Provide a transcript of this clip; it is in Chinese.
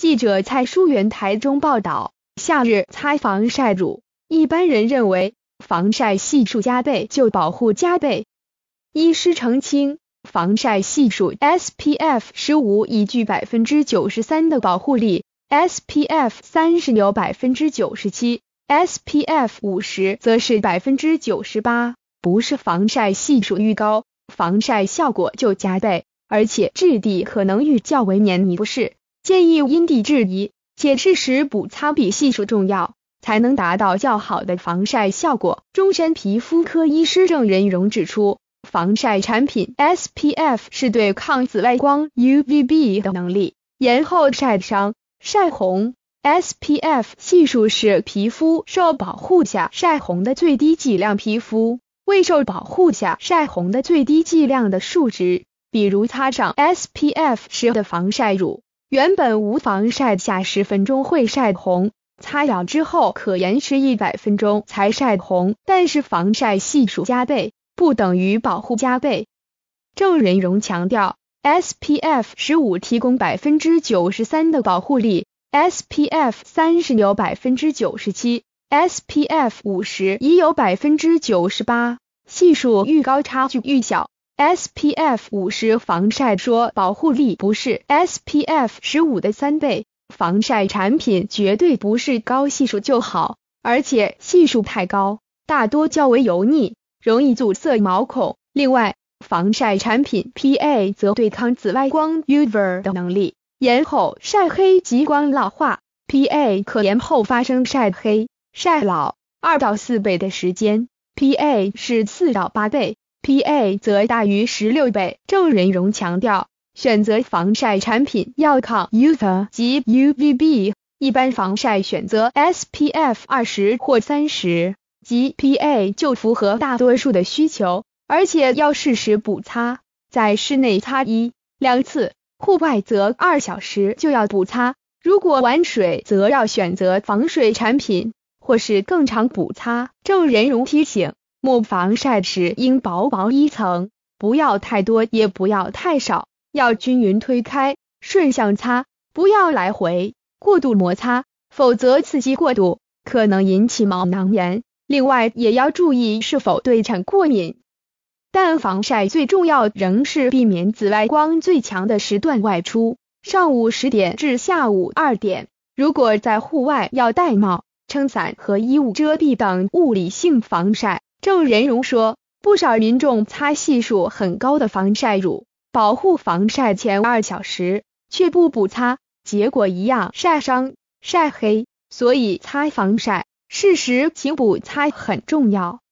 记者蔡淑媛台中报道：夏日擦防晒乳，一般人认为防晒系数加倍就保护加倍。医师澄清，防晒系数 SPF 十五已具百分之九十三的保护力，SPF 三十有百分之九十七，SPF 五十则是百分之九十八。不是防晒系数愈高，防晒效果就加倍，而且质地可能愈较为黏腻不适。建议因地制宜，且适时补擦，比系数重要，才能达到较好的防晒效果。中山皮肤科医师郑仁荣指出，防晒产品 SPF 是对抗紫外光 UVB 的能力，延后晒伤、晒红。SPF 系数是皮肤受保护下晒红的最低剂量，皮肤未受保护下晒红的最低剂量的数值。比如擦上 SPF 时的防晒乳。原本无防晒下，十分钟会晒红，擦痒之后可延迟一百分钟才晒红，但是防晒系数加倍，不等于保护加倍。郑仁荣强调，SPF 十五提供百分之九十三的保护力，SPF 三十有百分之九十七，SPF 五十已有百分之九十八，系数愈高差距愈小。SPF 五十防晒说保护力不是 SPF 十五的三倍，防晒产品绝对不是高系数就好，而且系数太高，大多较为油腻，容易阻塞毛孔。另外，防晒产品 PA 则对抗紫外光 u v 的能力，延后晒黑及光老化。PA 可延后发生晒黑、晒老二到四倍的时间，PA 是四到八倍。PA 则大于十六倍。郑仁荣强调，选择防晒产品要抗 u e a 及 UVB，一般防晒选择 SPF 二十或三十及 PA 就符合大多数的需求，而且要适时补擦，在室内擦一两次，户外则二小时就要补擦。如果玩水，则要选择防水产品，或是更常补擦。郑仁荣提醒。抹防晒时应薄薄一层，不要太多也不要太少，要均匀推开，顺向擦，不要来回过度摩擦，否则刺激过度可能引起毛囊炎。另外也要注意是否对产过敏。但防晒最重要仍是避免紫外光最强的时段外出，上午十点至下午二点。如果在户外要戴帽、撑伞和衣物遮蔽等物理性防晒。郑仁荣说，不少民众擦系数很高的防晒乳，保护防晒前二小时，却不补擦，结果一样晒伤、晒黑。所以擦防晒、适时勤补擦很重要。